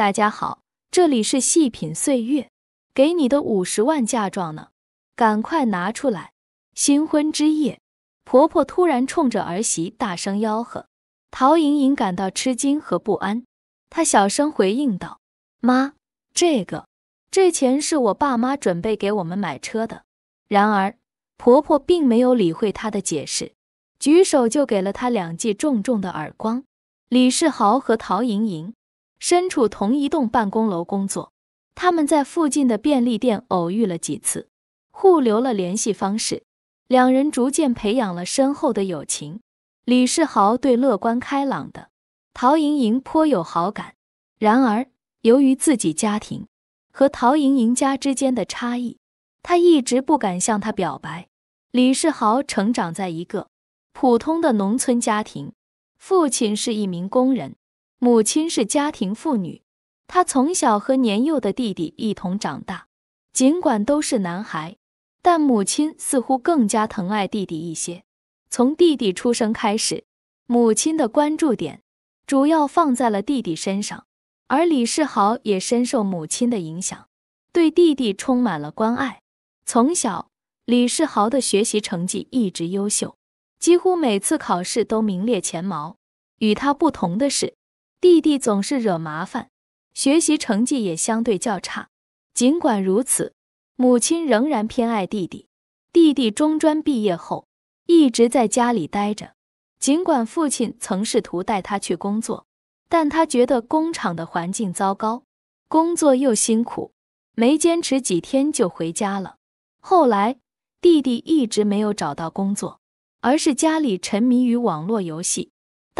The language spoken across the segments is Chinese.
大家好，这里是细品岁月。给你的五十万嫁妆呢？赶快拿出来！新婚之夜，婆婆突然冲着儿媳大声吆喝。陶莹莹感到吃惊和不安，她小声回应道：“妈，这个，这钱是我爸妈准备给我们买车的。”然而，婆婆并没有理会她的解释，举手就给了她两记重重的耳光。李世豪和陶莹莹。身处同一栋办公楼工作，他们在附近的便利店偶遇了几次，互留了联系方式。两人逐渐培养了深厚的友情。李世豪对乐观开朗的陶莹莹颇有好感，然而由于自己家庭和陶莹莹家之间的差异，他一直不敢向她表白。李世豪成长在一个普通的农村家庭，父亲是一名工人。母亲是家庭妇女，她从小和年幼的弟弟一同长大。尽管都是男孩，但母亲似乎更加疼爱弟弟一些。从弟弟出生开始，母亲的关注点主要放在了弟弟身上。而李世豪也深受母亲的影响，对弟弟充满了关爱。从小，李世豪的学习成绩一直优秀，几乎每次考试都名列前茅。与他不同的是，弟弟总是惹麻烦，学习成绩也相对较差。尽管如此，母亲仍然偏爱弟弟。弟弟中专毕业后一直在家里待着，尽管父亲曾试图带他去工作，但他觉得工厂的环境糟糕，工作又辛苦，没坚持几天就回家了。后来，弟弟一直没有找到工作，而是家里沉迷于网络游戏。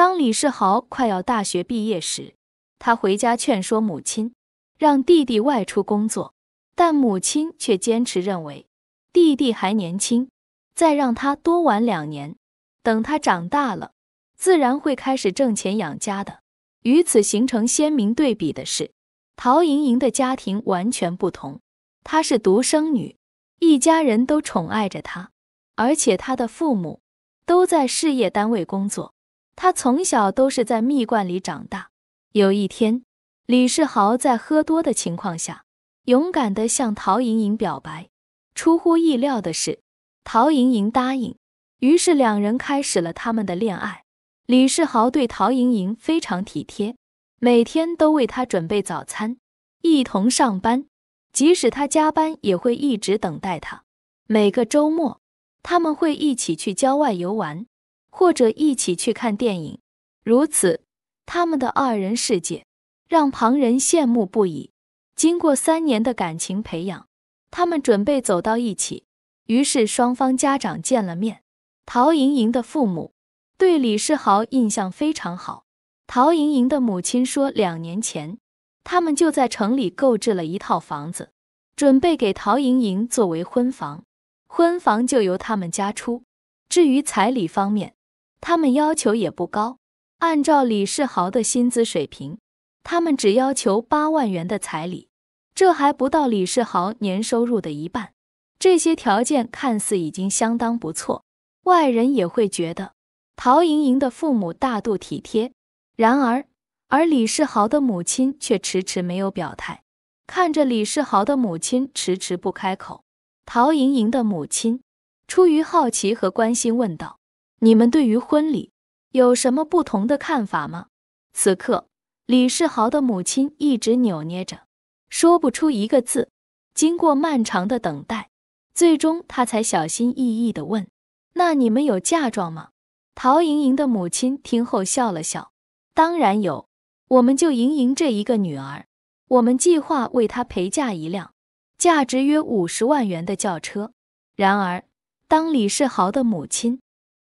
当李世豪快要大学毕业时，他回家劝说母亲，让弟弟外出工作，但母亲却坚持认为，弟弟还年轻，再让他多玩两年，等他长大了，自然会开始挣钱养家的。与此形成鲜明对比的是，陶莹莹的家庭完全不同，她是独生女，一家人都宠爱着她，而且她的父母都在事业单位工作。他从小都是在蜜罐里长大。有一天，李世豪在喝多的情况下，勇敢地向陶莹莹表白。出乎意料的是，陶莹莹答应。于是，两人开始了他们的恋爱。李世豪对陶莹莹非常体贴，每天都为她准备早餐，一同上班。即使他加班，也会一直等待她。每个周末，他们会一起去郊外游玩。或者一起去看电影，如此，他们的二人世界让旁人羡慕不已。经过三年的感情培养，他们准备走到一起。于是双方家长见了面。陶莹莹的父母对李世豪印象非常好。陶莹莹的母亲说，两年前他们就在城里购置了一套房子，准备给陶莹莹作为婚房。婚房就由他们家出。至于彩礼方面，他们要求也不高，按照李世豪的薪资水平，他们只要求八万元的彩礼，这还不到李世豪年收入的一半。这些条件看似已经相当不错，外人也会觉得陶莹莹的父母大度体贴。然而，而李世豪的母亲却迟迟没有表态。看着李世豪的母亲迟迟不开口，陶莹莹的母亲出于好奇和关心问道。你们对于婚礼有什么不同的看法吗？此刻，李世豪的母亲一直扭捏着，说不出一个字。经过漫长的等待，最终她才小心翼翼地问：“那你们有嫁妆吗？”陶莹莹的母亲听后笑了笑：“当然有，我们就莹莹这一个女儿，我们计划为她陪嫁一辆价值约五十万元的轿车。”然而，当李世豪的母亲。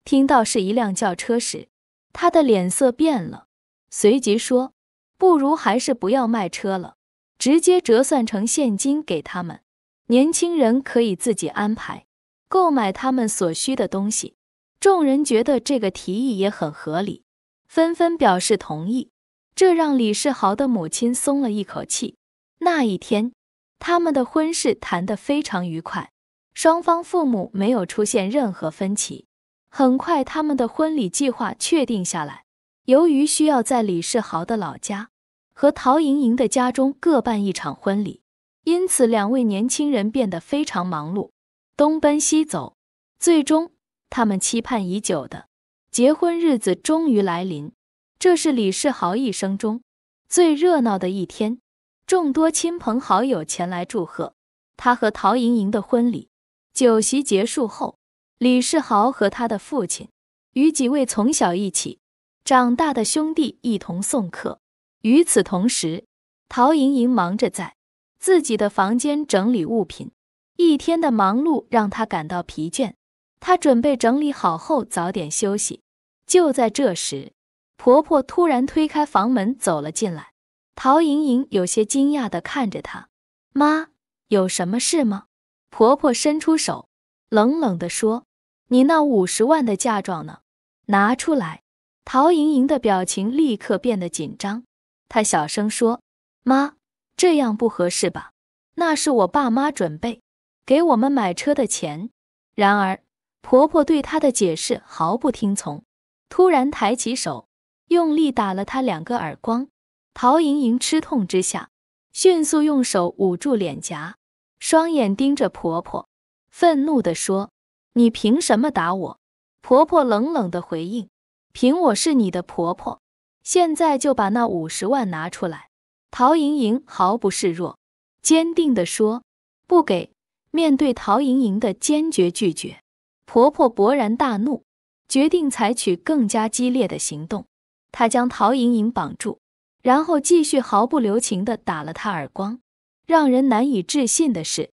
听到是一辆轿车时，他的脸色变了，随即说：“不如还是不要卖车了，直接折算成现金给他们，年轻人可以自己安排购买他们所需的东西。”众人觉得这个提议也很合理，纷纷表示同意。这让李世豪的母亲松了一口气。那一天，他们的婚事谈得非常愉快，双方父母没有出现任何分歧。很快，他们的婚礼计划确定下来。由于需要在李世豪的老家和陶莹莹的家中各办一场婚礼，因此两位年轻人变得非常忙碌，东奔西走。最终，他们期盼已久的结婚日子终于来临。这是李世豪一生中最热闹的一天，众多亲朋好友前来祝贺他和陶莹莹的婚礼。酒席结束后。李世豪和他的父亲，与几位从小一起长大的兄弟一同送客。与此同时，陶莹莹忙着在自己的房间整理物品。一天的忙碌让她感到疲倦，她准备整理好后早点休息。就在这时，婆婆突然推开房门走了进来。陶莹莹有些惊讶地看着她：“妈，有什么事吗？”婆婆伸出手，冷冷地说。你那五十万的嫁妆呢？拿出来！陶莹莹的表情立刻变得紧张，她小声说：“妈，这样不合适吧？那是我爸妈准备给我们买车的钱。”然而，婆婆对她的解释毫不听从，突然抬起手，用力打了她两个耳光。陶莹莹吃痛之下，迅速用手捂住脸颊，双眼盯着婆婆，愤怒地说。你凭什么打我？婆婆冷冷的回应：“凭我是你的婆婆，现在就把那五十万拿出来。”陶莹莹毫不示弱，坚定的说：“不给！”面对陶莹莹的坚决拒绝，婆婆勃然大怒，决定采取更加激烈的行动。她将陶莹莹绑住，然后继续毫不留情的打了她耳光。让人难以置信的是。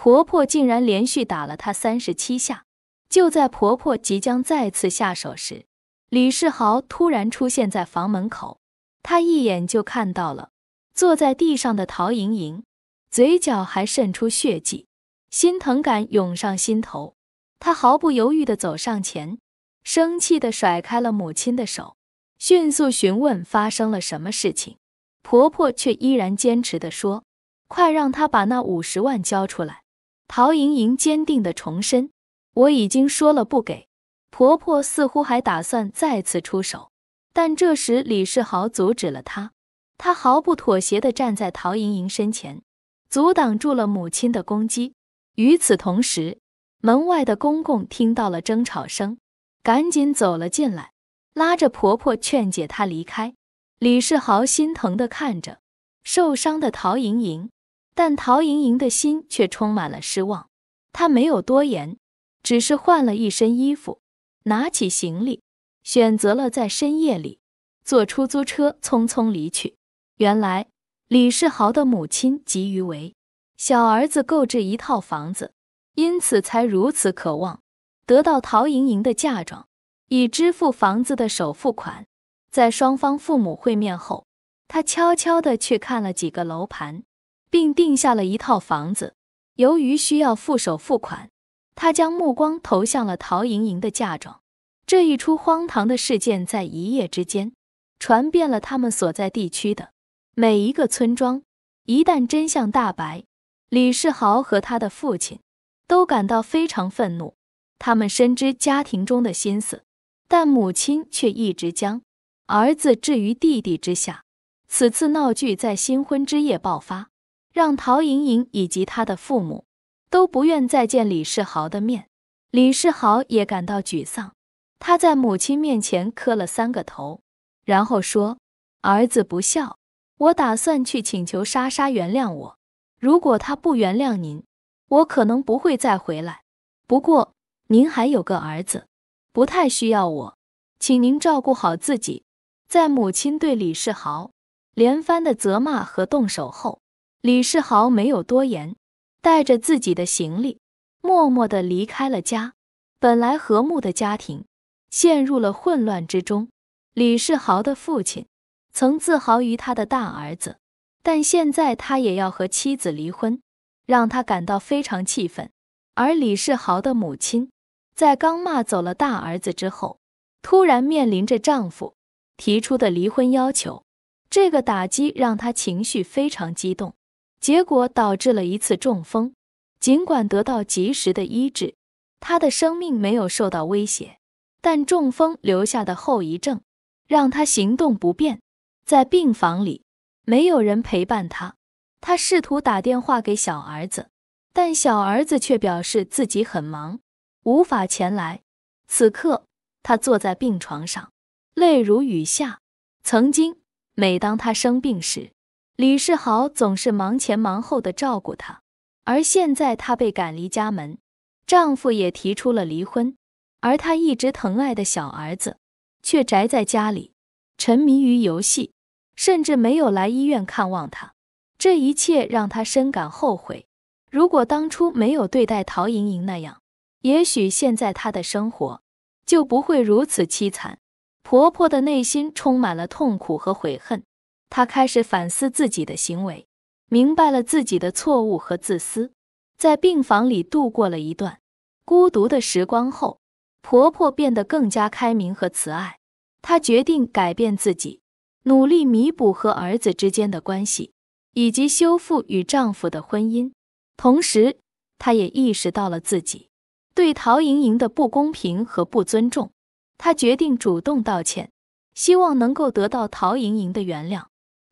婆婆竟然连续打了她三十七下。就在婆婆即将再次下手时，李世豪突然出现在房门口。他一眼就看到了坐在地上的陶莹莹，嘴角还渗出血迹，心疼感涌上心头。他毫不犹豫地走上前，生气地甩开了母亲的手，迅速询问发生了什么事情。婆婆却依然坚持地说：“快让她把那五十万交出来。”陶莹莹坚定地重申：“我已经说了不给。”婆婆似乎还打算再次出手，但这时李世豪阻止了她。他毫不妥协地站在陶莹莹身前，阻挡住了母亲的攻击。与此同时，门外的公公听到了争吵声，赶紧走了进来，拉着婆婆劝解她离开。李世豪心疼地看着受伤的陶莹莹。但陶莹莹的心却充满了失望，她没有多言，只是换了一身衣服，拿起行李，选择了在深夜里坐出租车匆匆离去。原来，李世豪的母亲急于为小儿子购置一套房子，因此才如此渴望得到陶莹莹的嫁妆，以支付房子的首付款。在双方父母会面后，他悄悄地去看了几个楼盘。并定下了一套房子。由于需要付首付款，他将目光投向了陶莹莹的嫁妆。这一出荒唐的事件在一夜之间传遍了他们所在地区的每一个村庄。一旦真相大白，李世豪和他的父亲都感到非常愤怒。他们深知家庭中的心思，但母亲却一直将儿子置于弟弟之下。此次闹剧在新婚之夜爆发。让陶莹莹以及她的父母都不愿再见李世豪的面，李世豪也感到沮丧。他在母亲面前磕了三个头，然后说：“儿子不孝，我打算去请求莎莎原谅我。如果她不原谅您，我可能不会再回来。不过您还有个儿子，不太需要我，请您照顾好自己。”在母亲对李世豪连番的责骂和动手后。李世豪没有多言，带着自己的行李，默默的离开了家。本来和睦的家庭陷入了混乱之中。李世豪的父亲曾自豪于他的大儿子，但现在他也要和妻子离婚，让他感到非常气愤。而李世豪的母亲在刚骂走了大儿子之后，突然面临着丈夫提出的离婚要求，这个打击让她情绪非常激动。结果导致了一次中风，尽管得到及时的医治，他的生命没有受到威胁，但中风留下的后遗症让他行动不便。在病房里，没有人陪伴他，他试图打电话给小儿子，但小儿子却表示自己很忙，无法前来。此刻，他坐在病床上，泪如雨下。曾经，每当他生病时，李世豪总是忙前忙后的照顾她，而现在她被赶离家门，丈夫也提出了离婚，而她一直疼爱的小儿子，却宅在家里，沉迷于游戏，甚至没有来医院看望她。这一切让她深感后悔。如果当初没有对待陶莹莹那样，也许现在她的生活就不会如此凄惨。婆婆的内心充满了痛苦和悔恨。她开始反思自己的行为，明白了自己的错误和自私，在病房里度过了一段孤独的时光后，婆婆变得更加开明和慈爱。她决定改变自己，努力弥补和儿子之间的关系，以及修复与丈夫的婚姻。同时，她也意识到了自己对陶莹莹的不公平和不尊重，她决定主动道歉，希望能够得到陶莹莹的原谅。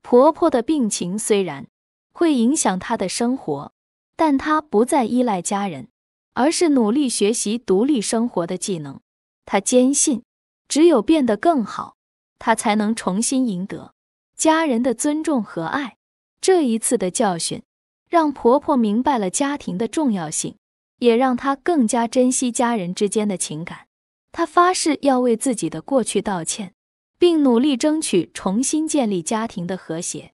婆婆的病情虽然会影响她的生活，但她不再依赖家人，而是努力学习独立生活的技能。她坚信，只有变得更好，她才能重新赢得家人的尊重和爱。这一次的教训，让婆婆明白了家庭的重要性，也让她更加珍惜家人之间的情感。她发誓要为自己的过去道歉。并努力争取重新建立家庭的和谐。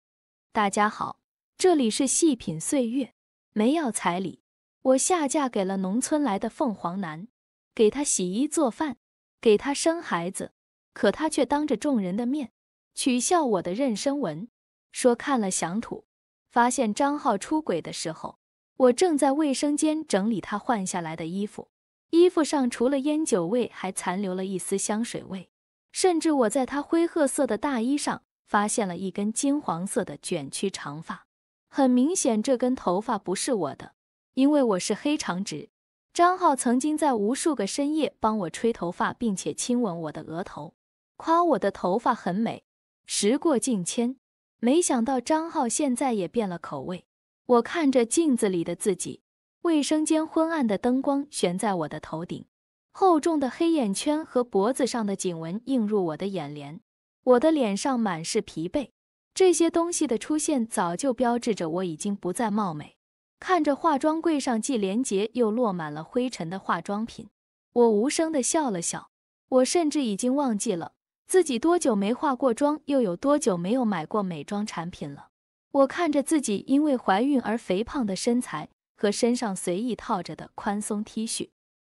大家好，这里是细品岁月。没要彩礼，我下嫁给了农村来的凤凰男，给他洗衣做饭，给他生孩子，可他却当着众人的面取笑我的妊娠纹，说看了想吐。发现张浩出轨的时候，我正在卫生间整理他换下来的衣服，衣服上除了烟酒味，还残留了一丝香水味。甚至我在他灰褐色的大衣上发现了一根金黄色的卷曲长发，很明显这根头发不是我的，因为我是黑长直。张浩曾经在无数个深夜帮我吹头发，并且亲吻我的额头，夸我的头发很美。时过境迁，没想到张浩现在也变了口味。我看着镜子里的自己，卫生间昏暗的灯光悬在我的头顶。厚重的黑眼圈和脖子上的颈纹映入我的眼帘，我的脸上满是疲惫。这些东西的出现早就标志着我已经不再貌美。看着化妆柜上既廉洁又落满了灰尘的化妆品，我无声地笑了笑。我甚至已经忘记了自己多久没化过妆，又有多久没有买过美妆产品了。我看着自己因为怀孕而肥胖的身材和身上随意套着的宽松 T 恤。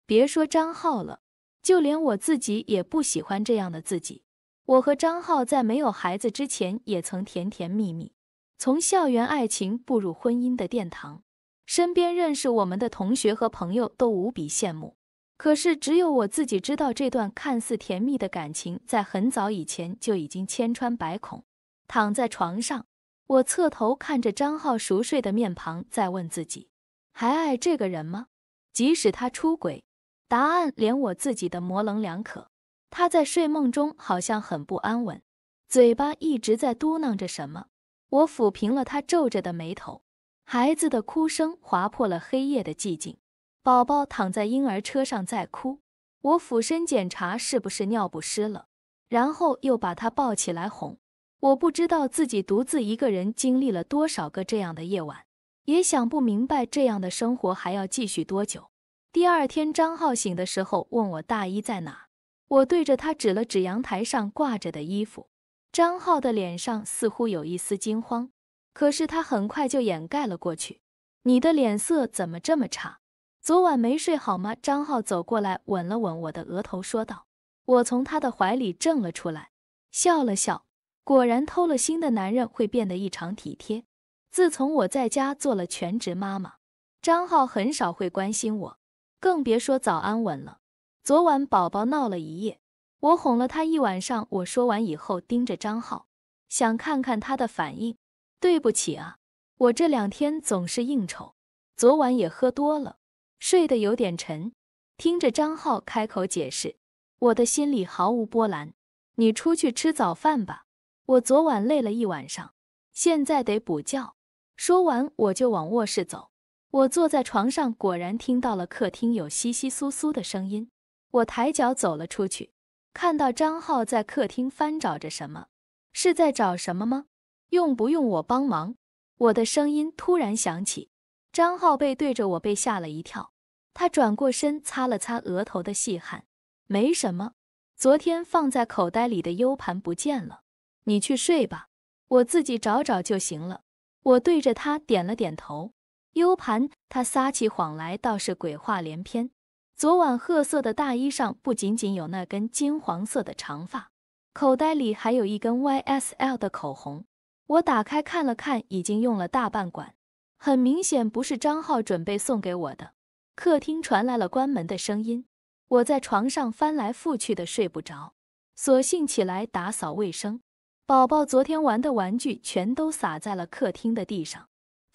别说张浩了，就连我自己也不喜欢这样的自己。我和张浩在没有孩子之前也曾甜甜蜜蜜，从校园爱情步入婚姻的殿堂，身边认识我们的同学和朋友都无比羡慕。可是只有我自己知道，这段看似甜蜜的感情在很早以前就已经千穿百孔。躺在床上，我侧头看着张浩熟睡的面庞，在问自己：还爱这个人吗？即使他出轨。答案连我自己的模棱两可。他在睡梦中好像很不安稳，嘴巴一直在嘟囔着什么。我抚平了他皱着的眉头。孩子的哭声划破了黑夜的寂静。宝宝躺在婴儿车上在哭。我俯身检查是不是尿不湿了，然后又把他抱起来哄。我不知道自己独自一个人经历了多少个这样的夜晚，也想不明白这样的生活还要继续多久。第二天，张浩醒的时候问我大衣在哪，我对着他指了指阳台上挂着的衣服。张浩的脸上似乎有一丝惊慌，可是他很快就掩盖了过去。你的脸色怎么这么差？昨晚没睡好吗？张浩走过来吻了吻我的额头，说道。我从他的怀里挣了出来，笑了笑。果然，偷了心的男人会变得异常体贴。自从我在家做了全职妈妈，张浩很少会关心我。更别说早安吻了。昨晚宝宝闹了一夜，我哄了他一晚上。我说完以后，盯着张浩，想看看他的反应。对不起啊，我这两天总是应酬，昨晚也喝多了，睡得有点沉。听着张浩开口解释，我的心里毫无波澜。你出去吃早饭吧，我昨晚累了一晚上，现在得补觉。说完，我就往卧室走。我坐在床上，果然听到了客厅有窸窸窣窣的声音。我抬脚走了出去，看到张浩在客厅翻找着什么，是在找什么吗？用不用我帮忙？我的声音突然响起。张浩背对着我，被吓了一跳。他转过身，擦了擦额头的细汗。没什么，昨天放在口袋里的 U 盘不见了。你去睡吧，我自己找找就行了。我对着他点了点头。U 盘，他撒起谎来倒是鬼话连篇。昨晚褐色的大衣上不仅仅有那根金黄色的长发，口袋里还有一根 YSL 的口红。我打开看了看，已经用了大半管，很明显不是张浩准备送给我的。客厅传来了关门的声音，我在床上翻来覆去的睡不着，索性起来打扫卫生。宝宝昨天玩的玩具全都洒在了客厅的地上。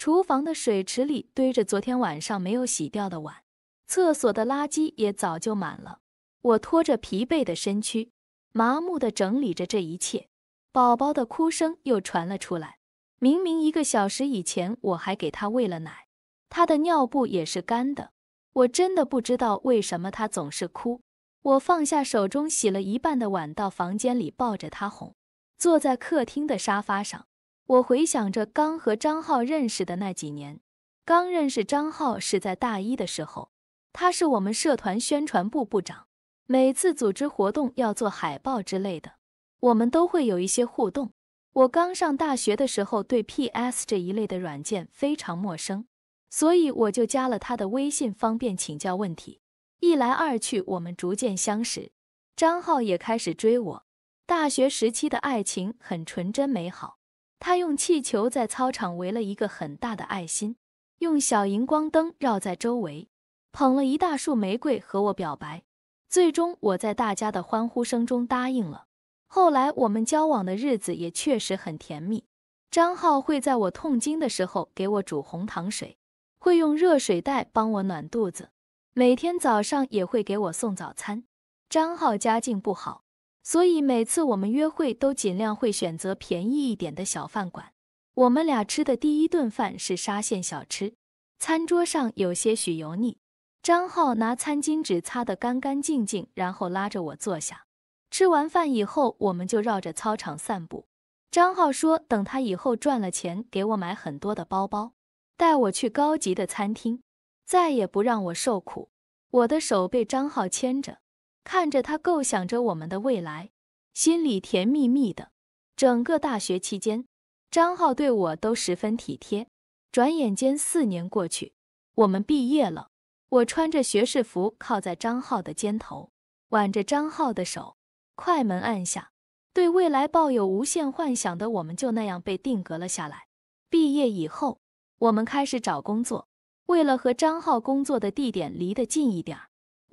厨房的水池里堆着昨天晚上没有洗掉的碗，厕所的垃圾也早就满了。我拖着疲惫的身躯，麻木地整理着这一切。宝宝的哭声又传了出来。明明一个小时以前我还给他喂了奶，他的尿布也是干的。我真的不知道为什么他总是哭。我放下手中洗了一半的碗，到房间里抱着他哄。坐在客厅的沙发上。我回想着刚和张浩认识的那几年。刚认识张浩是在大一的时候，他是我们社团宣传部部长，每次组织活动要做海报之类的，我们都会有一些互动。我刚上大学的时候对 P S 这一类的软件非常陌生，所以我就加了他的微信，方便请教问题。一来二去，我们逐渐相识，张浩也开始追我。大学时期的爱情很纯真美好。他用气球在操场围了一个很大的爱心，用小荧光灯绕在周围，捧了一大束玫瑰和我表白。最终，我在大家的欢呼声中答应了。后来，我们交往的日子也确实很甜蜜。张浩会在我痛经的时候给我煮红糖水，会用热水袋帮我暖肚子，每天早上也会给我送早餐。张浩家境不好。所以每次我们约会都尽量会选择便宜一点的小饭馆。我们俩吃的第一顿饭是沙县小吃，餐桌上有些许油腻。张浩拿餐巾纸擦得干干净净，然后拉着我坐下。吃完饭以后，我们就绕着操场散步。张浩说：“等他以后赚了钱，给我买很多的包包，带我去高级的餐厅，再也不让我受苦。”我的手被张浩牵着。看着他，构想着我们的未来，心里甜蜜蜜的。整个大学期间，张浩对我都十分体贴。转眼间四年过去，我们毕业了。我穿着学士服，靠在张浩的肩头，挽着张浩的手，快门按下。对未来抱有无限幻想的我们，就那样被定格了下来。毕业以后，我们开始找工作。为了和张浩工作的地点离得近一点儿。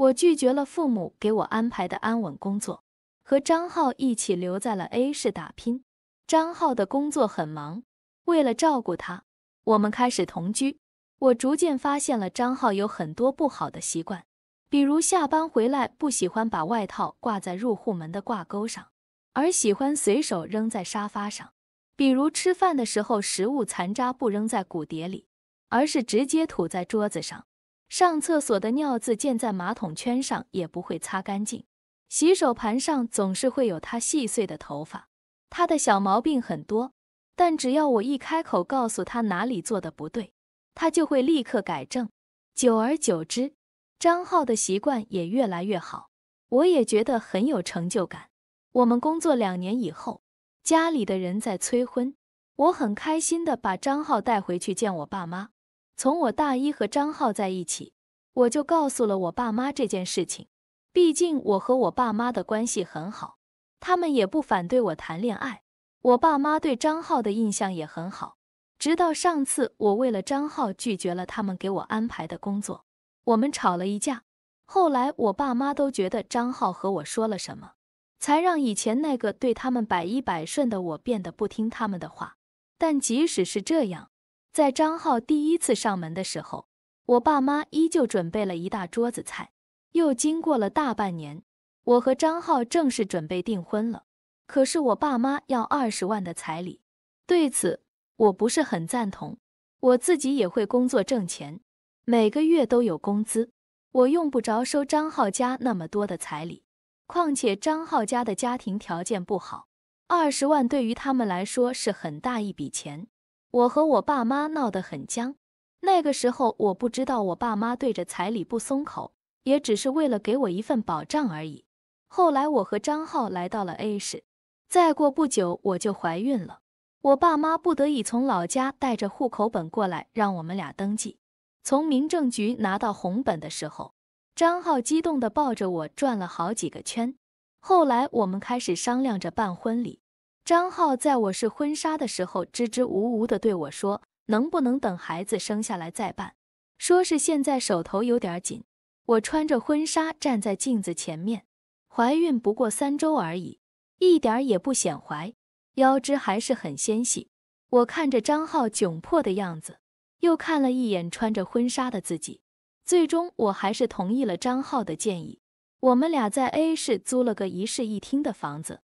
我拒绝了父母给我安排的安稳工作，和张浩一起留在了 A 市打拼。张浩的工作很忙，为了照顾他，我们开始同居。我逐渐发现了张浩有很多不好的习惯，比如下班回来不喜欢把外套挂在入户门的挂钩上，而喜欢随手扔在沙发上；比如吃饭的时候，食物残渣不扔在骨碟里，而是直接吐在桌子上。上厕所的尿渍溅在马桶圈上也不会擦干净，洗手盘上总是会有他细碎的头发。他的小毛病很多，但只要我一开口告诉他哪里做的不对，他就会立刻改正。久而久之，张浩的习惯也越来越好，我也觉得很有成就感。我们工作两年以后，家里的人在催婚，我很开心的把张浩带回去见我爸妈。从我大一和张浩在一起，我就告诉了我爸妈这件事情。毕竟我和我爸妈的关系很好，他们也不反对我谈恋爱。我爸妈对张浩的印象也很好。直到上次我为了张浩拒绝了他们给我安排的工作，我们吵了一架。后来我爸妈都觉得张浩和我说了什么，才让以前那个对他们百依百顺的我变得不听他们的话。但即使是这样。在张浩第一次上门的时候，我爸妈依旧准备了一大桌子菜。又经过了大半年，我和张浩正式准备订婚了。可是我爸妈要二十万的彩礼，对此我不是很赞同。我自己也会工作挣钱，每个月都有工资，我用不着收张浩家那么多的彩礼。况且张浩家的家庭条件不好，二十万对于他们来说是很大一笔钱。我和我爸妈闹得很僵，那个时候我不知道我爸妈对着彩礼不松口，也只是为了给我一份保障而已。后来我和张浩来到了 A 市，再过不久我就怀孕了。我爸妈不得已从老家带着户口本过来，让我们俩登记。从民政局拿到红本的时候，张浩激动地抱着我转了好几个圈。后来我们开始商量着办婚礼。张浩在我试婚纱的时候，支支吾吾地对我说：“能不能等孩子生下来再办？说是现在手头有点紧。”我穿着婚纱站在镜子前面，怀孕不过三周而已，一点也不显怀，腰肢还是很纤细。我看着张浩窘迫的样子，又看了一眼穿着婚纱的自己，最终我还是同意了张浩的建议。我们俩在 A 市租了个一室一厅的房子。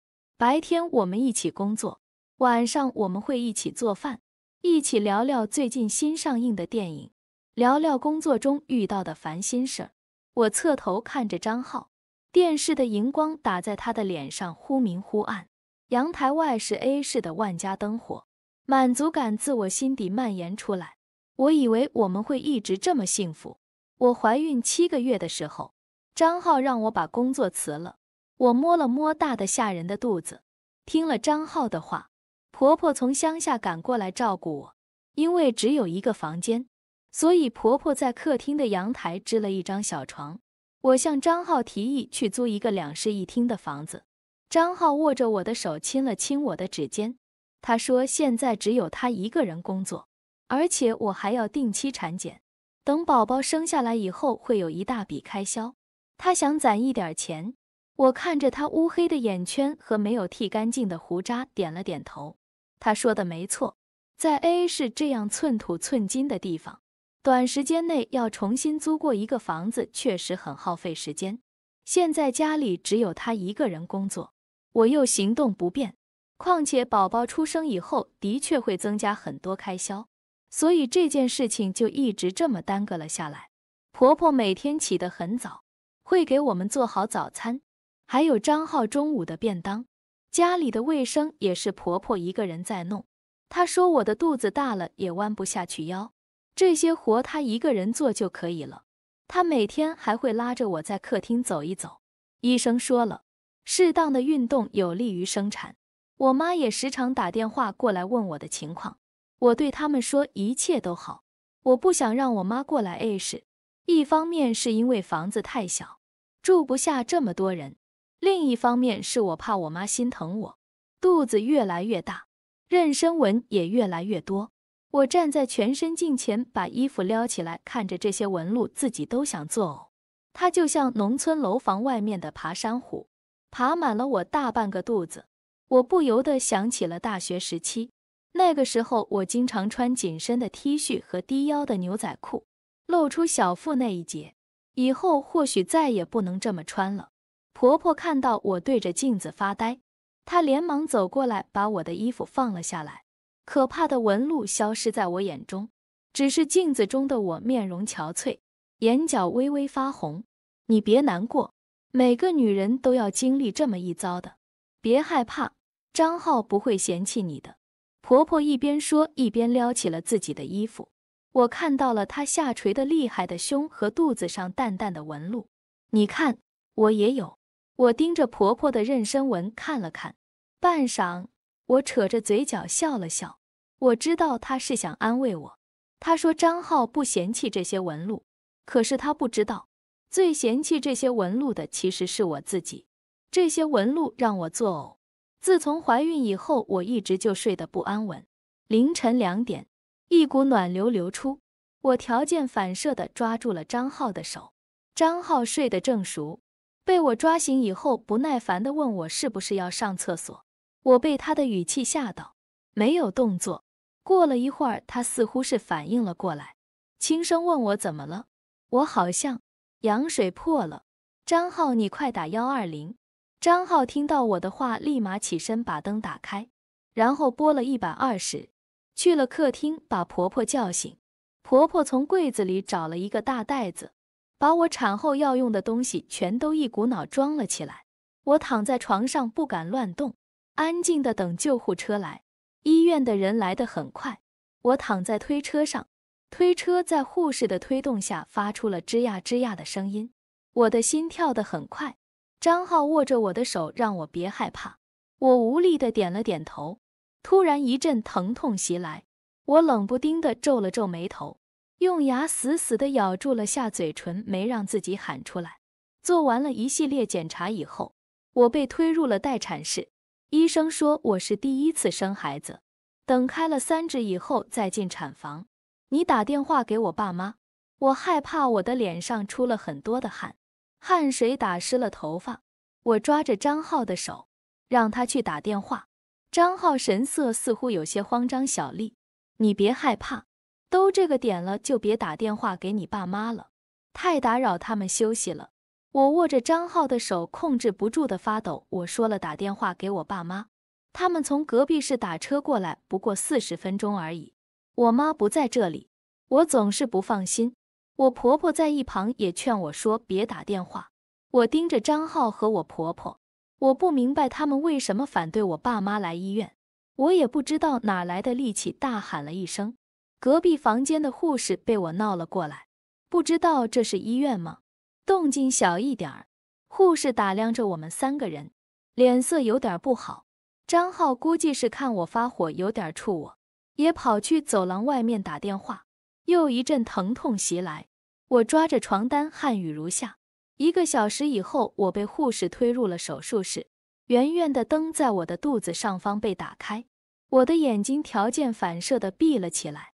白天我们一起工作，晚上我们会一起做饭，一起聊聊最近新上映的电影，聊聊工作中遇到的烦心事儿。我侧头看着张浩，电视的荧光打在他的脸上，忽明忽暗。阳台外是 A 市的万家灯火，满足感自我心底蔓延出来。我以为我们会一直这么幸福。我怀孕七个月的时候，张浩让我把工作辞了。我摸了摸大的吓人的肚子，听了张浩的话，婆婆从乡下赶过来照顾我。因为只有一个房间，所以婆婆在客厅的阳台支了一张小床。我向张浩提议去租一个两室一厅的房子。张浩握着我的手，亲了亲我的指尖。他说：“现在只有他一个人工作，而且我还要定期产检。等宝宝生下来以后，会有一大笔开销。他想攒一点钱。”我看着他乌黑的眼圈和没有剃干净的胡渣，点了点头。他说的没错，在 A 市这样寸土寸金的地方，短时间内要重新租过一个房子，确实很耗费时间。现在家里只有他一个人工作，我又行动不便，况且宝宝出生以后的确会增加很多开销，所以这件事情就一直这么耽搁了下来。婆婆每天起得很早，会给我们做好早餐。还有张浩中午的便当，家里的卫生也是婆婆一个人在弄。她说我的肚子大了也弯不下去腰，这些活她一个人做就可以了。她每天还会拉着我在客厅走一走。医生说了，适当的运动有利于生产。我妈也时常打电话过来问我的情况，我对他们说一切都好。我不想让我妈过来 A 市，一方面是因为房子太小，住不下这么多人。另一方面，是我怕我妈心疼我，肚子越来越大，妊娠纹也越来越多。我站在全身镜前，把衣服撩起来，看着这些纹路，自己都想作呕。它就像农村楼房外面的爬山虎，爬满了我大半个肚子。我不由得想起了大学时期，那个时候我经常穿紧身的 T 恤和低腰的牛仔裤，露出小腹那一截。以后或许再也不能这么穿了。婆婆看到我对着镜子发呆，她连忙走过来，把我的衣服放了下来。可怕的纹路消失在我眼中，只是镜子中的我面容憔悴，眼角微微发红。你别难过，每个女人都要经历这么一遭的，别害怕。张浩不会嫌弃你的。婆婆一边说，一边撩起了自己的衣服。我看到了她下垂的厉害的胸和肚子上淡淡的纹路。你看，我也有。我盯着婆婆的妊娠纹看了看，半晌，我扯着嘴角笑了笑。我知道她是想安慰我。她说张浩不嫌弃这些纹路，可是她不知道，最嫌弃这些纹路的其实是我自己。这些纹路让我作呕。自从怀孕以后，我一直就睡得不安稳。凌晨两点，一股暖流流出，我条件反射的抓住了张浩的手。张浩睡得正熟。被我抓醒以后，不耐烦的问我是不是要上厕所。我被他的语气吓到，没有动作。过了一会儿，他似乎是反应了过来，轻声问我怎么了。我好像羊水破了。张浩，你快打幺二零。张浩听到我的话，立马起身把灯打开，然后拨了一百二十，去了客厅把婆婆叫醒。婆婆从柜子里找了一个大袋子。把我产后要用的东西全都一股脑装了起来。我躺在床上不敢乱动，安静的等救护车来。医院的人来得很快，我躺在推车上，推车在护士的推动下发出了吱呀吱呀的声音。我的心跳得很快。张浩握着我的手，让我别害怕。我无力的点了点头。突然一阵疼痛袭来，我冷不丁的皱了皱眉头。用牙死死地咬住了下嘴唇，没让自己喊出来。做完了一系列检查以后，我被推入了待产室。医生说我是第一次生孩子，等开了三指以后再进产房。你打电话给我爸妈。我害怕，我的脸上出了很多的汗，汗水打湿了头发。我抓着张浩的手，让他去打电话。张浩神色似乎有些慌张。小丽，你别害怕。都这个点了，就别打电话给你爸妈了，太打扰他们休息了。我握着张浩的手，控制不住的发抖。我说了，打电话给我爸妈，他们从隔壁市打车过来，不过四十分钟而已。我妈不在这里，我总是不放心。我婆婆在一旁也劝我说别打电话。我盯着张浩和我婆婆，我不明白他们为什么反对我爸妈来医院，我也不知道哪来的力气，大喊了一声。隔壁房间的护士被我闹了过来，不知道这是医院吗？动静小一点儿。护士打量着我们三个人，脸色有点不好。张浩估计是看我发火有点怵我，也跑去走廊外面打电话。又一阵疼痛袭来，我抓着床单，汗雨如下。一个小时以后，我被护士推入了手术室，圆圆的灯在我的肚子上方被打开，我的眼睛条件反射的闭了起来。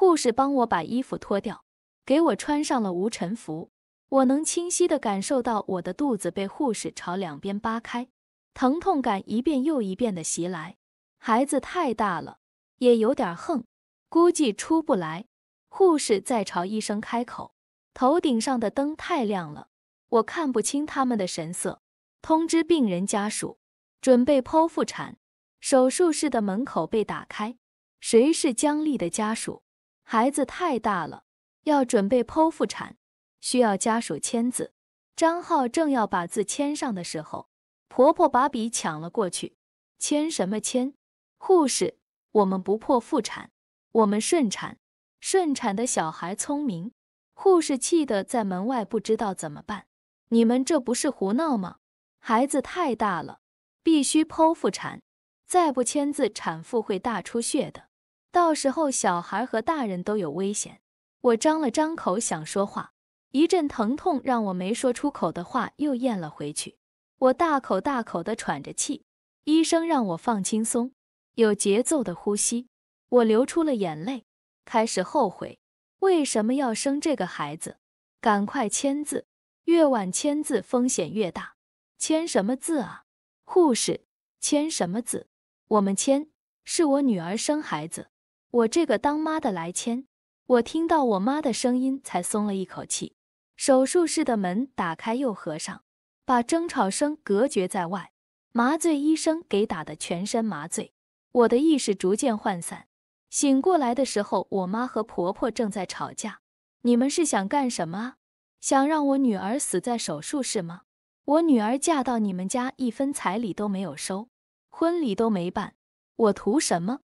护士帮我把衣服脱掉，给我穿上了无尘服。我能清晰的感受到我的肚子被护士朝两边扒开，疼痛感一遍又一遍的袭来。孩子太大了，也有点横，估计出不来。护士在朝医生开口。头顶上的灯太亮了，我看不清他们的神色。通知病人家属，准备剖腹产。手术室的门口被打开，谁是江丽的家属？孩子太大了，要准备剖腹产，需要家属签字。张浩正要把字签上的时候，婆婆把笔抢了过去，签什么签？护士，我们不剖腹产，我们顺产。顺产的小孩聪明。护士气得在门外不知道怎么办。你们这不是胡闹吗？孩子太大了，必须剖腹产，再不签字，产妇会大出血的。到时候小孩和大人都有危险。我张了张口想说话，一阵疼痛让我没说出口的话又咽了回去。我大口大口的喘着气，医生让我放轻松，有节奏的呼吸。我流出了眼泪，开始后悔为什么要生这个孩子。赶快签字，越晚签字风险越大。签什么字啊？护士，签什么字？我们签，是我女儿生孩子。我这个当妈的来签，我听到我妈的声音才松了一口气。手术室的门打开又合上，把争吵声隔绝在外。麻醉医生给打的全身麻醉，我的意识逐渐涣散。醒过来的时候，我妈和婆婆正在吵架：“你们是想干什么？想让我女儿死在手术室吗？我女儿嫁到你们家，一分彩礼都没有收，婚礼都没办，我图什么？”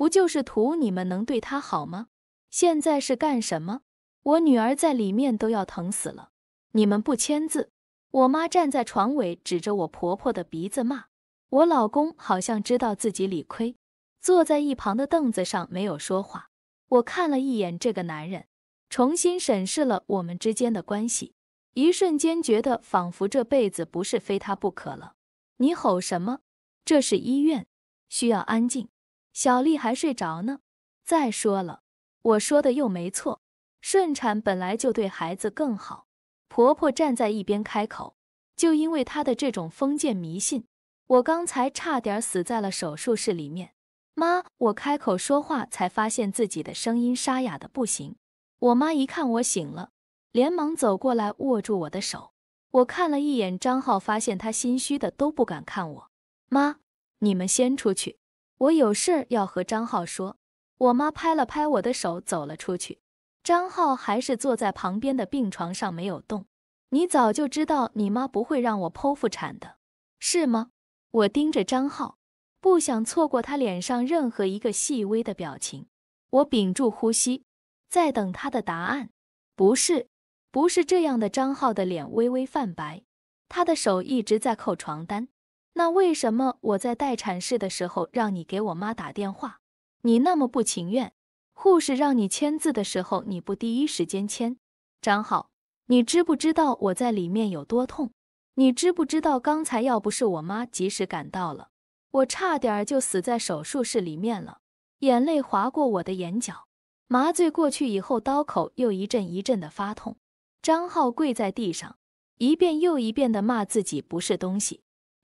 不就是图你们能对他好吗？现在是干什么？我女儿在里面都要疼死了，你们不签字！我妈站在床尾，指着我婆婆的鼻子骂。我老公好像知道自己理亏，坐在一旁的凳子上没有说话。我看了一眼这个男人，重新审视了我们之间的关系，一瞬间觉得仿佛这辈子不是非他不可了。你吼什么？这是医院，需要安静。小丽还睡着呢。再说了，我说的又没错，顺产本来就对孩子更好。婆婆站在一边开口：“就因为她的这种封建迷信，我刚才差点死在了手术室里面。”妈，我开口说话，才发现自己的声音沙哑的不行。我妈一看我醒了，连忙走过来握住我的手。我看了一眼张浩，发现他心虚的都不敢看我。妈，你们先出去。我有事儿要和张浩说。我妈拍了拍我的手，走了出去。张浩还是坐在旁边的病床上没有动。你早就知道你妈不会让我剖腹产的，是吗？我盯着张浩，不想错过他脸上任何一个细微的表情。我屏住呼吸，在等他的答案。不是，不是这样的。张浩的脸微微泛白，他的手一直在扣床单。那为什么我在待产室的时候让你给我妈打电话，你那么不情愿？护士让你签字的时候你不第一时间签？张浩，你知不知道我在里面有多痛？你知不知道刚才要不是我妈及时赶到了，我差点就死在手术室里面了？眼泪划过我的眼角，麻醉过去以后，刀口又一阵一阵的发痛。张浩跪在地上，一遍又一遍的骂自己不是东西。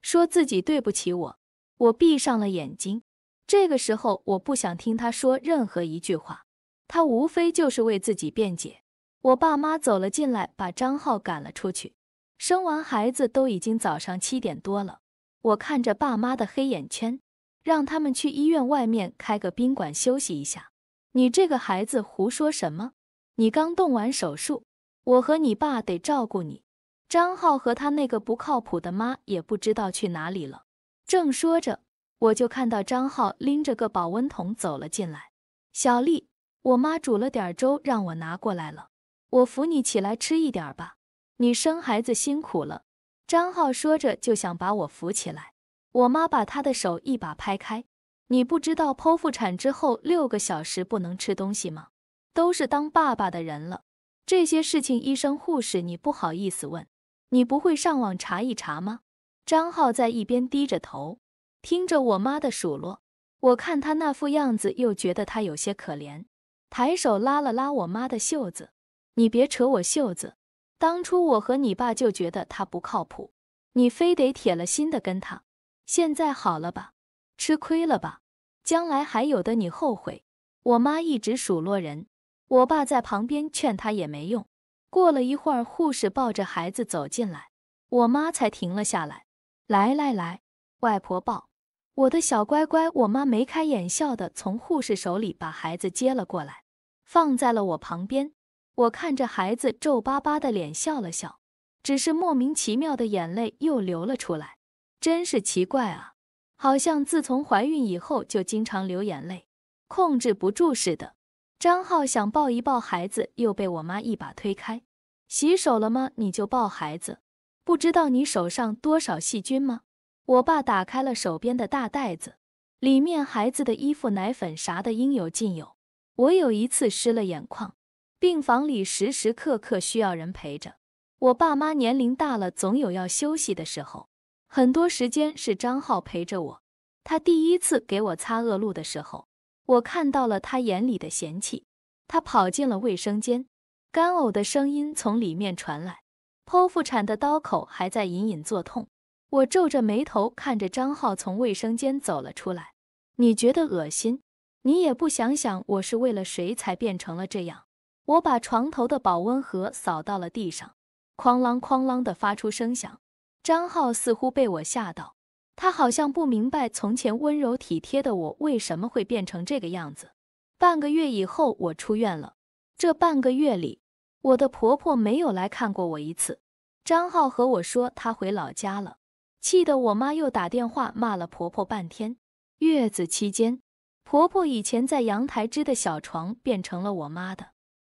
说自己对不起我，我闭上了眼睛。这个时候我不想听他说任何一句话，他无非就是为自己辩解。我爸妈走了进来，把张浩赶了出去。生完孩子都已经早上七点多了，我看着爸妈的黑眼圈，让他们去医院外面开个宾馆休息一下。你这个孩子胡说什么？你刚动完手术，我和你爸得照顾你。张浩和他那个不靠谱的妈也不知道去哪里了。正说着，我就看到张浩拎着个保温桶走了进来。小丽，我妈煮了点粥让我拿过来了，我扶你起来吃一点吧，你生孩子辛苦了。张浩说着就想把我扶起来，我妈把他的手一把拍开。你不知道剖腹产之后六个小时不能吃东西吗？都是当爸爸的人了，这些事情医生护士你不好意思问。你不会上网查一查吗？张浩在一边低着头，听着我妈的数落。我看他那副样子，又觉得他有些可怜，抬手拉了拉我妈的袖子：“你别扯我袖子。当初我和你爸就觉得他不靠谱，你非得铁了心的跟他。现在好了吧？吃亏了吧？将来还有的你后悔。”我妈一直数落人，我爸在旁边劝他也没用。过了一会儿，护士抱着孩子走进来，我妈才停了下来。来来来，外婆抱我的小乖乖。我妈眉开眼笑的从护士手里把孩子接了过来，放在了我旁边。我看着孩子皱巴巴的脸笑了笑，只是莫名其妙的眼泪又流了出来，真是奇怪啊！好像自从怀孕以后就经常流眼泪，控制不住似的。张浩想抱一抱孩子，又被我妈一把推开。洗手了吗？你就抱孩子？不知道你手上多少细菌吗？我爸打开了手边的大袋子，里面孩子的衣服、奶粉啥的应有尽有。我有一次湿了眼眶，病房里时时刻刻需要人陪着。我爸妈年龄大了，总有要休息的时候，很多时间是张浩陪着我。他第一次给我擦恶露的时候。我看到了他眼里的嫌弃，他跑进了卫生间，干呕的声音从里面传来。剖腹产的刀口还在隐隐作痛，我皱着眉头看着张浩从卫生间走了出来。你觉得恶心？你也不想想我是为了谁才变成了这样。我把床头的保温盒扫到了地上，哐啷哐啷的发出声响。张浩似乎被我吓到。她好像不明白，从前温柔体贴的我为什么会变成这个样子。半个月以后，我出院了。这半个月里，我的婆婆没有来看过我一次。张浩和我说他回老家了，气得我妈又打电话骂了婆婆半天。月子期间，婆婆以前在阳台支的小床变成了我妈的。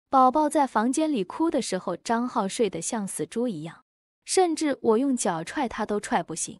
宝宝在房间里哭的时候，张浩睡得像死猪一样，甚至我用脚踹他都踹不醒。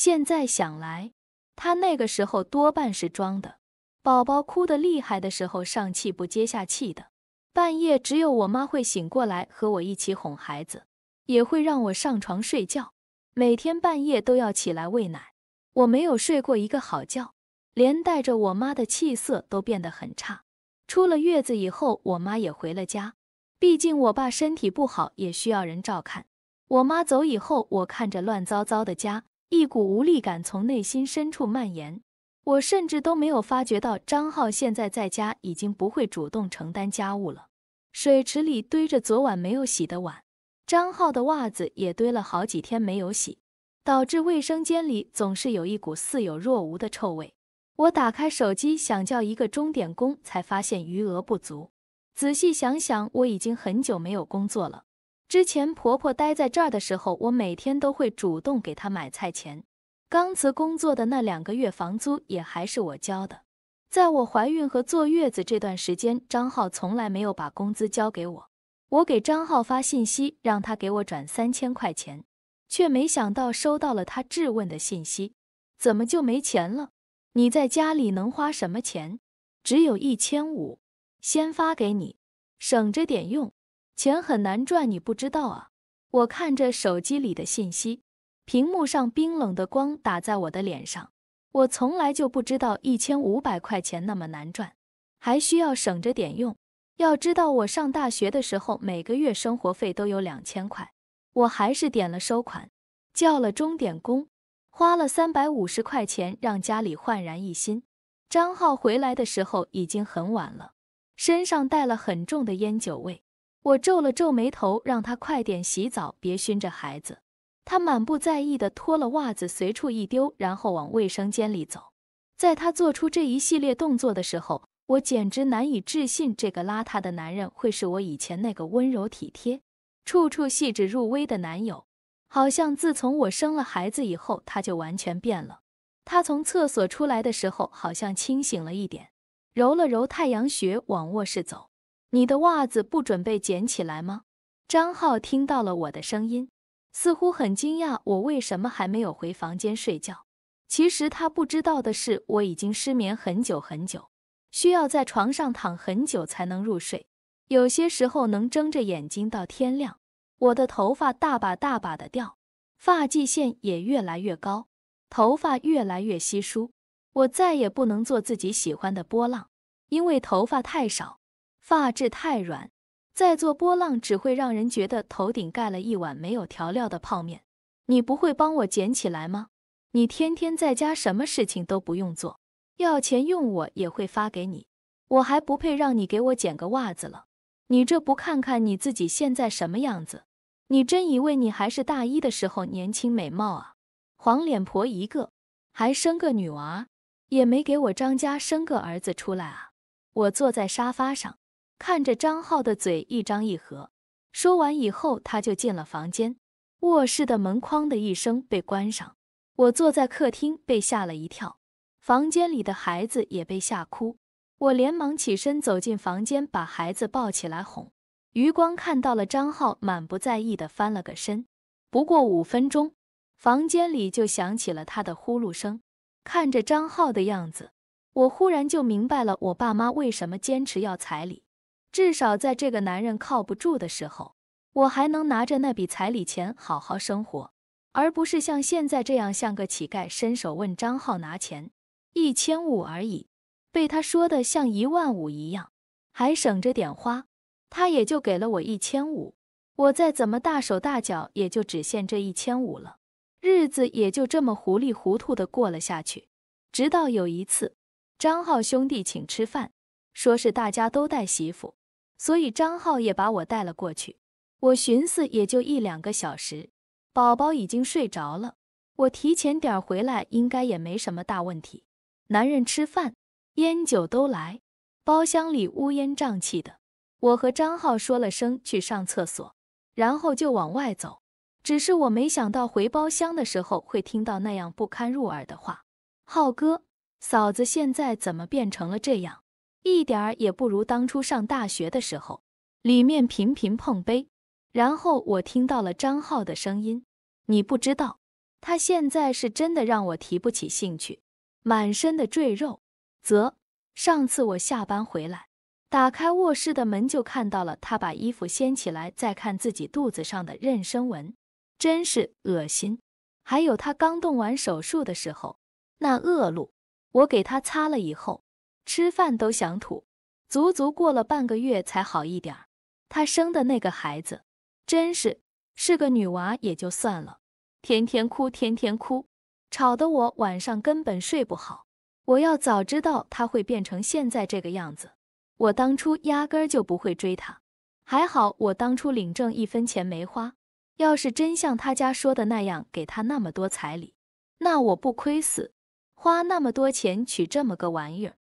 现在想来，他那个时候多半是装的。宝宝哭得厉害的时候，上气不接下气的。半夜只有我妈会醒过来和我一起哄孩子，也会让我上床睡觉。每天半夜都要起来喂奶，我没有睡过一个好觉，连带着我妈的气色都变得很差。出了月子以后，我妈也回了家，毕竟我爸身体不好，也需要人照看。我妈走以后，我看着乱糟糟的家。一股无力感从内心深处蔓延，我甚至都没有发觉到张浩现在在家已经不会主动承担家务了。水池里堆着昨晚没有洗的碗，张浩的袜子也堆了好几天没有洗，导致卫生间里总是有一股似有若无的臭味。我打开手机想叫一个钟点工，才发现余额不足。仔细想想，我已经很久没有工作了。之前婆婆待在这儿的时候，我每天都会主动给她买菜钱。刚辞工作的那两个月，房租也还是我交的。在我怀孕和坐月子这段时间，张浩从来没有把工资交给我。我给张浩发信息，让他给我转三千块钱，却没想到收到了他质问的信息：怎么就没钱了？你在家里能花什么钱？只有一千五，先发给你，省着点用。钱很难赚，你不知道啊！我看着手机里的信息，屏幕上冰冷的光打在我的脸上。我从来就不知道一千五百块钱那么难赚，还需要省着点用。要知道，我上大学的时候，每个月生活费都有两千块。我还是点了收款，叫了钟点工，花了三百五十块钱让家里焕然一新。张浩回来的时候已经很晚了，身上带了很重的烟酒味。我皱了皱眉头，让他快点洗澡，别熏着孩子。他满不在意地脱了袜子，随处一丢，然后往卫生间里走。在他做出这一系列动作的时候，我简直难以置信，这个邋遢的男人会是我以前那个温柔体贴、处处细致入微的男友。好像自从我生了孩子以后，他就完全变了。他从厕所出来的时候，好像清醒了一点，揉了揉太阳穴，往卧室走。你的袜子不准备捡起来吗？张浩听到了我的声音，似乎很惊讶。我为什么还没有回房间睡觉？其实他不知道的是，我已经失眠很久很久，需要在床上躺很久才能入睡。有些时候能睁着眼睛到天亮。我的头发大把大把的掉，发际线也越来越高，头发越来越稀疏。我再也不能做自己喜欢的波浪，因为头发太少。发质太软，再做波浪只会让人觉得头顶盖了一碗没有调料的泡面。你不会帮我捡起来吗？你天天在家，什么事情都不用做，要钱用我也会发给你，我还不配让你给我捡个袜子了。你这不看看你自己现在什么样子？你真以为你还是大一的时候年轻美貌啊？黄脸婆一个，还生个女娃，也没给我张家生个儿子出来啊！我坐在沙发上。看着张浩的嘴一张一合，说完以后，他就进了房间，卧室的门哐的一声被关上。我坐在客厅被吓了一跳，房间里的孩子也被吓哭。我连忙起身走进房间，把孩子抱起来哄。余光看到了张浩满不在意的翻了个身，不过五分钟，房间里就响起了他的呼噜声。看着张浩的样子，我忽然就明白了我爸妈为什么坚持要彩礼。至少在这个男人靠不住的时候，我还能拿着那笔彩礼钱好好生活，而不是像现在这样像个乞丐伸手问张浩拿钱，一千五而已，被他说的像一万五一样，还省着点花，他也就给了我一千五，我再怎么大手大脚，也就只限这一千五了，日子也就这么糊里糊涂的过了下去。直到有一次，张浩兄弟请吃饭，说是大家都带媳妇。所以张浩也把我带了过去。我寻思也就一两个小时，宝宝已经睡着了，我提前点回来应该也没什么大问题。男人吃饭，烟酒都来，包厢里乌烟瘴气的。我和张浩说了声去上厕所，然后就往外走。只是我没想到回包厢的时候会听到那样不堪入耳的话。浩哥，嫂子现在怎么变成了这样？一点儿也不如当初上大学的时候，里面频频碰杯。然后我听到了张浩的声音，你不知道，他现在是真的让我提不起兴趣，满身的赘肉。啧，上次我下班回来，打开卧室的门就看到了他把衣服掀起来，再看自己肚子上的妊娠纹，真是恶心。还有他刚动完手术的时候，那恶露，我给他擦了以后。吃饭都想吐，足足过了半个月才好一点儿。她生的那个孩子，真是是个女娃也就算了，天天哭，天天哭，吵得我晚上根本睡不好。我要早知道她会变成现在这个样子，我当初压根儿就不会追她。还好我当初领证一分钱没花，要是真像他家说的那样给他那么多彩礼，那我不亏死，花那么多钱娶这么个玩意儿。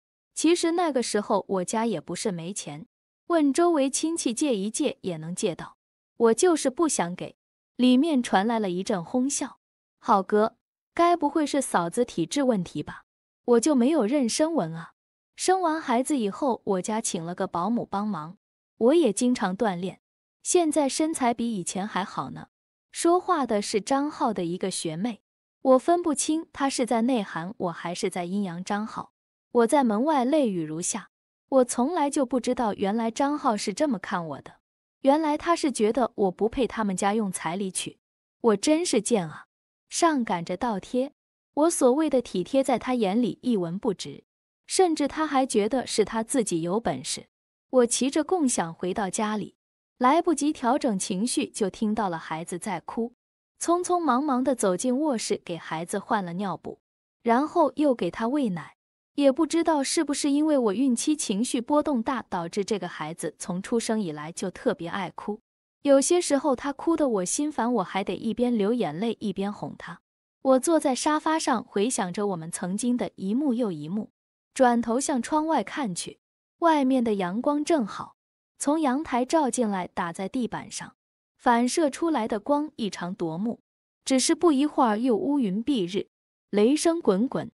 其实那个时候我家也不是没钱，问周围亲戚借一借也能借到，我就是不想给。里面传来了一阵哄笑。浩哥，该不会是嫂子体质问题吧？我就没有妊娠纹啊！生完孩子以后，我家请了个保姆帮忙，我也经常锻炼，现在身材比以前还好呢。说话的是张浩的一个学妹，我分不清她是在内涵我还是在阴阳张浩。我在门外泪雨如下，我从来就不知道，原来张浩是这么看我的。原来他是觉得我不配他们家用彩礼娶，我真是贱啊！上赶着倒贴，我所谓的体贴在他眼里一文不值，甚至他还觉得是他自己有本事。我骑着共享回到家里，来不及调整情绪，就听到了孩子在哭，匆匆忙忙的走进卧室，给孩子换了尿布，然后又给他喂奶。也不知道是不是因为我孕期情绪波动大，导致这个孩子从出生以来就特别爱哭。有些时候他哭得我心烦，我还得一边流眼泪一边哄他。我坐在沙发上，回想着我们曾经的一幕又一幕。转头向窗外看去，外面的阳光正好从阳台照进来，打在地板上，反射出来的光异常夺目。只是不一会儿又乌云蔽日，雷声滚滚。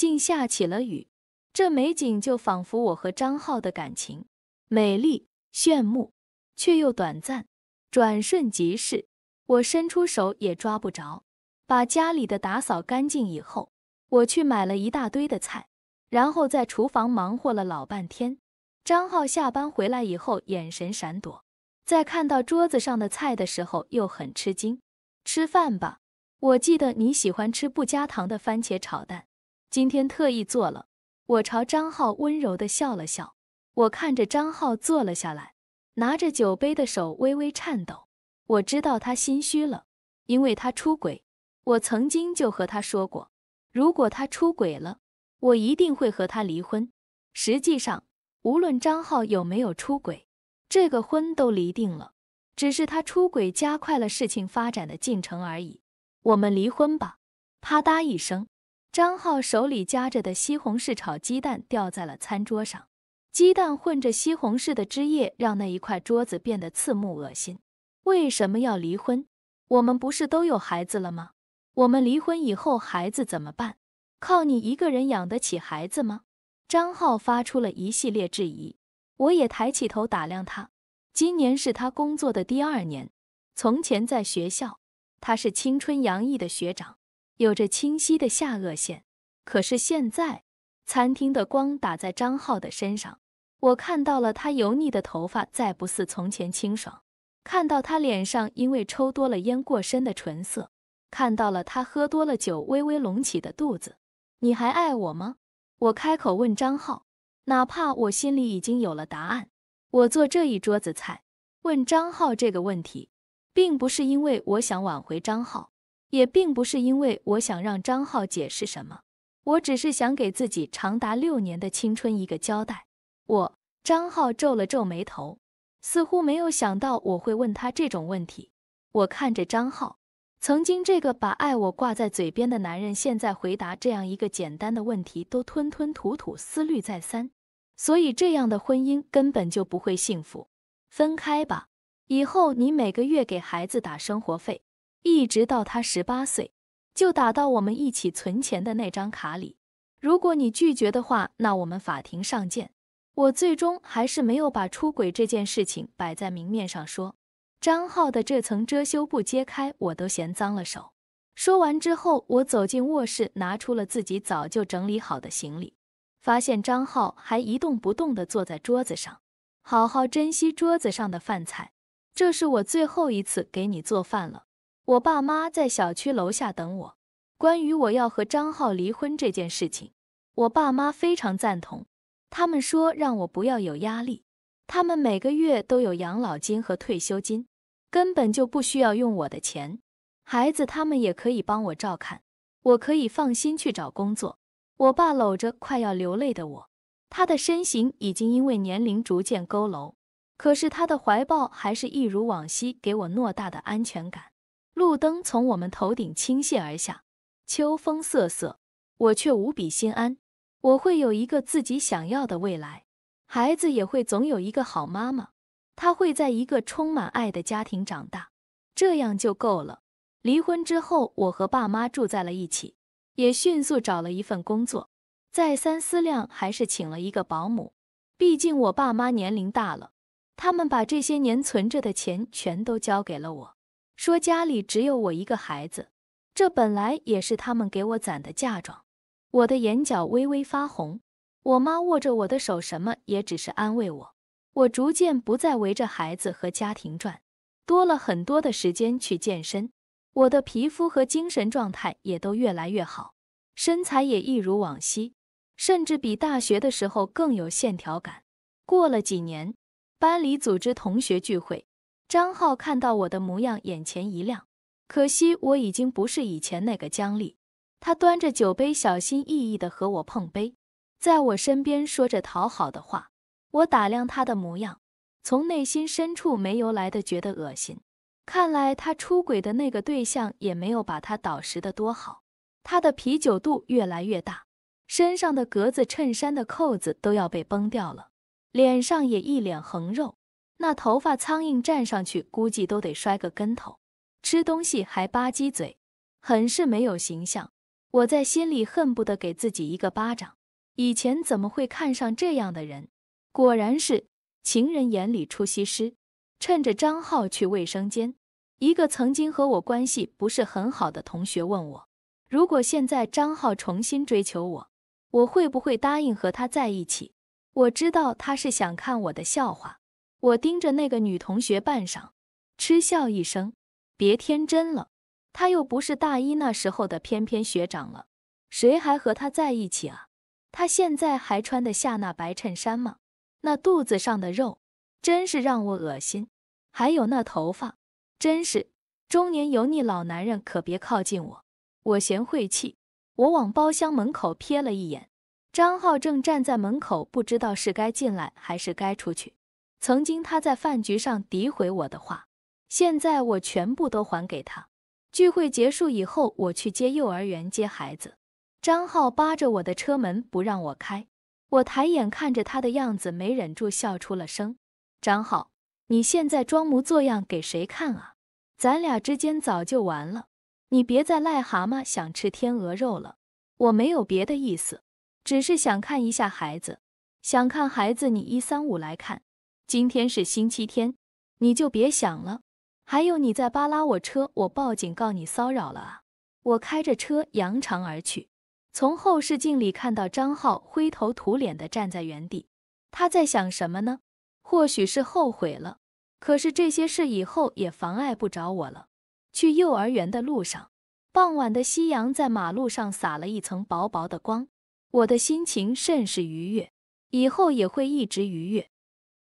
竟下起了雨，这美景就仿佛我和张浩的感情，美丽炫目，却又短暂，转瞬即逝。我伸出手也抓不着。把家里的打扫干净以后，我去买了一大堆的菜，然后在厨房忙活了老半天。张浩下班回来以后，眼神闪躲，在看到桌子上的菜的时候又很吃惊。吃饭吧，我记得你喜欢吃不加糖的番茄炒蛋。今天特意做了，我朝张浩温柔的笑了笑。我看着张浩坐了下来，拿着酒杯的手微微颤抖。我知道他心虚了，因为他出轨。我曾经就和他说过，如果他出轨了，我一定会和他离婚。实际上，无论张浩有没有出轨，这个婚都离定了，只是他出轨加快了事情发展的进程而已。我们离婚吧。啪嗒一声。张浩手里夹着的西红柿炒鸡蛋掉在了餐桌上，鸡蛋混着西红柿的汁液，让那一块桌子变得刺目恶心。为什么要离婚？我们不是都有孩子了吗？我们离婚以后孩子怎么办？靠你一个人养得起孩子吗？张浩发出了一系列质疑。我也抬起头打量他，今年是他工作的第二年，从前在学校，他是青春洋溢的学长。有着清晰的下颚线，可是现在，餐厅的光打在张浩的身上，我看到了他油腻的头发，再不似从前清爽；看到他脸上因为抽多了烟过深的唇色，看到了他喝多了酒微微隆起的肚子。你还爱我吗？我开口问张浩，哪怕我心里已经有了答案。我做这一桌子菜，问张浩这个问题，并不是因为我想挽回张浩。也并不是因为我想让张浩解释什么，我只是想给自己长达六年的青春一个交代。我张浩皱了皱眉头，似乎没有想到我会问他这种问题。我看着张浩，曾经这个把爱我挂在嘴边的男人，现在回答这样一个简单的问题都吞吞吐吐，思虑再三。所以这样的婚姻根本就不会幸福。分开吧，以后你每个月给孩子打生活费。一直到他十八岁，就打到我们一起存钱的那张卡里。如果你拒绝的话，那我们法庭上见。我最终还是没有把出轨这件事情摆在明面上说。张浩的这层遮羞布揭开，我都嫌脏了手。说完之后，我走进卧室，拿出了自己早就整理好的行李，发现张浩还一动不动地坐在桌子上。好好珍惜桌子上的饭菜，这是我最后一次给你做饭了。我爸妈在小区楼下等我。关于我要和张浩离婚这件事情，我爸妈非常赞同。他们说让我不要有压力，他们每个月都有养老金和退休金，根本就不需要用我的钱。孩子他们也可以帮我照看，我可以放心去找工作。我爸搂着快要流泪的我，他的身形已经因为年龄逐渐佝偻，可是他的怀抱还是一如往昔，给我偌大的安全感。路灯从我们头顶倾泻而下，秋风瑟瑟，我却无比心安。我会有一个自己想要的未来，孩子也会总有一个好妈妈，他会在一个充满爱的家庭长大，这样就够了。离婚之后，我和爸妈住在了一起，也迅速找了一份工作。再三思量，还是请了一个保姆，毕竟我爸妈年龄大了，他们把这些年存着的钱全都交给了我。说家里只有我一个孩子，这本来也是他们给我攒的嫁妆。我的眼角微微发红，我妈握着我的手，什么也只是安慰我。我逐渐不再围着孩子和家庭转，多了很多的时间去健身，我的皮肤和精神状态也都越来越好，身材也一如往昔，甚至比大学的时候更有线条感。过了几年，班里组织同学聚会。张浩看到我的模样，眼前一亮。可惜我已经不是以前那个江丽。他端着酒杯，小心翼翼地和我碰杯，在我身边说着讨好的话。我打量他的模样，从内心深处没由来的觉得恶心。看来他出轨的那个对象也没有把他导实的多好。他的啤酒肚越来越大，身上的格子衬衫的扣子都要被崩掉了，脸上也一脸横肉。那头发苍蝇站上去，估计都得摔个跟头；吃东西还吧唧嘴，很是没有形象。我在心里恨不得给自己一个巴掌。以前怎么会看上这样的人？果然是情人眼里出西施。趁着张浩去卫生间，一个曾经和我关系不是很好的同学问我：如果现在张浩重新追求我，我会不会答应和他在一起？我知道他是想看我的笑话。我盯着那个女同学半晌，嗤笑一声：“别天真了，她又不是大一那时候的翩翩学长了，谁还和她在一起啊？她现在还穿得下那白衬衫吗？那肚子上的肉真是让我恶心，还有那头发，真是中年油腻老男人，可别靠近我，我嫌晦气。”我往包厢门口瞥了一眼，张浩正站在门口，不知道是该进来还是该出去。曾经他在饭局上诋毁我的话，现在我全部都还给他。聚会结束以后，我去接幼儿园接孩子，张浩扒着我的车门不让我开，我抬眼看着他的样子，没忍住笑出了声。张浩，你现在装模作样给谁看啊？咱俩之间早就完了，你别再癞蛤蟆想吃天鹅肉了。我没有别的意思，只是想看一下孩子，想看孩子，你一三五来看。今天是星期天，你就别想了。还有你在扒拉我车，我报警告你骚扰了啊！我开着车扬长而去，从后视镜里看到张浩灰头土脸的站在原地，他在想什么呢？或许是后悔了。可是这些事以后也妨碍不着我了。去幼儿园的路上，傍晚的夕阳在马路上洒了一层薄薄的光，我的心情甚是愉悦，以后也会一直愉悦。